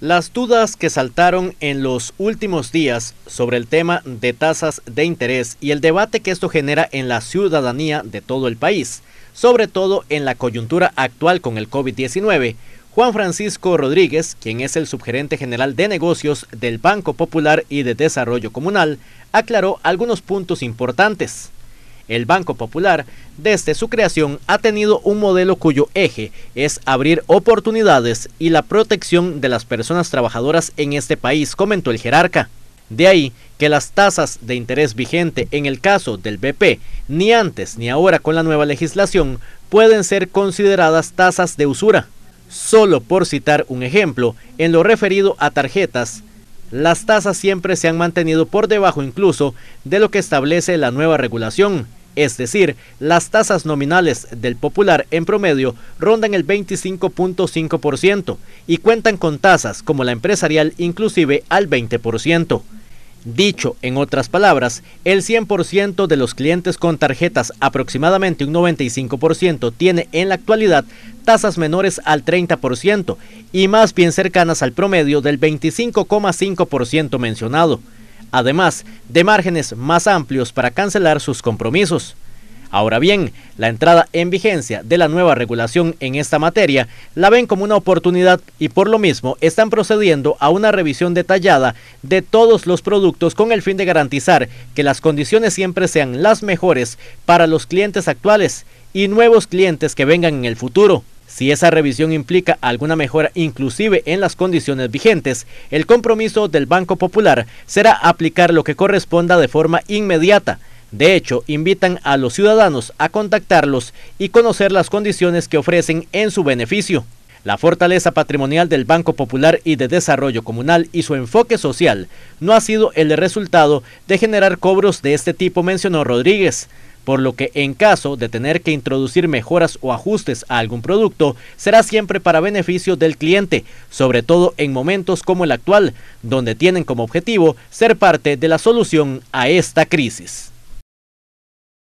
Las dudas que saltaron en los últimos días sobre el tema de tasas de interés y el debate que esto genera en la ciudadanía de todo el país, sobre todo en la coyuntura actual con el COVID-19, Juan Francisco Rodríguez, quien es el subgerente general de negocios del Banco Popular y de Desarrollo Comunal, aclaró algunos puntos importantes. El Banco Popular, desde su creación, ha tenido un modelo cuyo eje es abrir oportunidades y la protección de las personas trabajadoras en este país, comentó el jerarca. De ahí que las tasas de interés vigente en el caso del BP, ni antes ni ahora con la nueva legislación, pueden ser consideradas tasas de usura. Solo por citar un ejemplo, en lo referido a tarjetas, las tasas siempre se han mantenido por debajo incluso de lo que establece la nueva regulación es decir, las tasas nominales del popular en promedio rondan el 25.5% y cuentan con tasas como la empresarial inclusive al 20%. Dicho en otras palabras, el 100% de los clientes con tarjetas, aproximadamente un 95%, tiene en la actualidad tasas menores al 30% y más bien cercanas al promedio del 25,5% mencionado además de márgenes más amplios para cancelar sus compromisos. Ahora bien, la entrada en vigencia de la nueva regulación en esta materia la ven como una oportunidad y por lo mismo están procediendo a una revisión detallada de todos los productos con el fin de garantizar que las condiciones siempre sean las mejores para los clientes actuales y nuevos clientes que vengan en el futuro. Si esa revisión implica alguna mejora inclusive en las condiciones vigentes, el compromiso del Banco Popular será aplicar lo que corresponda de forma inmediata. De hecho, invitan a los ciudadanos a contactarlos y conocer las condiciones que ofrecen en su beneficio. La fortaleza patrimonial del Banco Popular y de Desarrollo Comunal y su enfoque social no ha sido el resultado de generar cobros de este tipo, mencionó Rodríguez por lo que en caso de tener que introducir mejoras o ajustes a algún producto, será siempre para beneficio del cliente, sobre todo en momentos como el actual, donde tienen como objetivo ser parte de la solución a esta crisis.